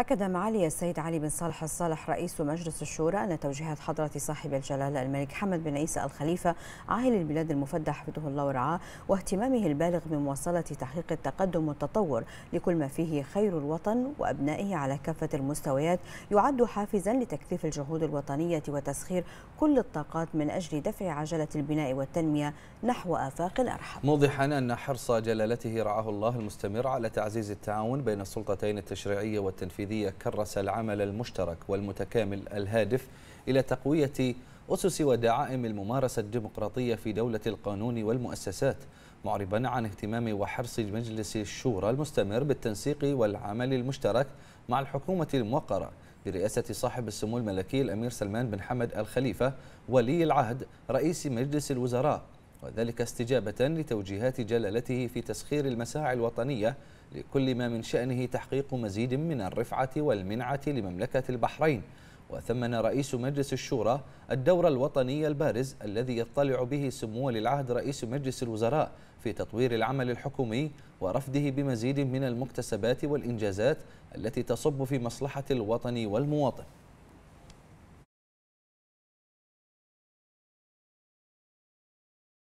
أكد معالي السيد علي بن صالح الصالح رئيس مجلس الشورى أن توجيهات حضرة صاحب الجلالة الملك حمد بن عيسى الخليفة عاهل البلاد المفدى حفظه الله ورعاه واهتمامه البالغ بمواصلة تحقيق التقدم والتطور لكل ما فيه خير الوطن وأبنائه على كافة المستويات يعد حافزا لتكثيف الجهود الوطنية وتسخير كل الطاقات من أجل دفع عجلة البناء والتنمية نحو آفاق أرحب موضحا أن حرص جلالته رعاه الله المستمر على تعزيز التعاون بين السلطتين التشريعية والتنفيذية التنفيذية كرس العمل المشترك والمتكامل الهادف إلى تقوية أسس ودعائم الممارسة الديمقراطية في دولة القانون والمؤسسات معربا عن اهتمام وحرص مجلس الشورى المستمر بالتنسيق والعمل المشترك مع الحكومة الموقرة برئاسة صاحب السمو الملكي الأمير سلمان بن حمد الخليفة ولي العهد رئيس مجلس الوزراء وذلك استجابة لتوجيهات جلالته في تسخير المساعي الوطنية لكل ما من شأنه تحقيق مزيد من الرفعة والمنعة لمملكة البحرين وثمن رئيس مجلس الشورى الدور الوطني البارز الذي يطلع به سمو ولي العهد رئيس مجلس الوزراء في تطوير العمل الحكومي ورفده بمزيد من المكتسبات والإنجازات التي تصب في مصلحة الوطن والمواطن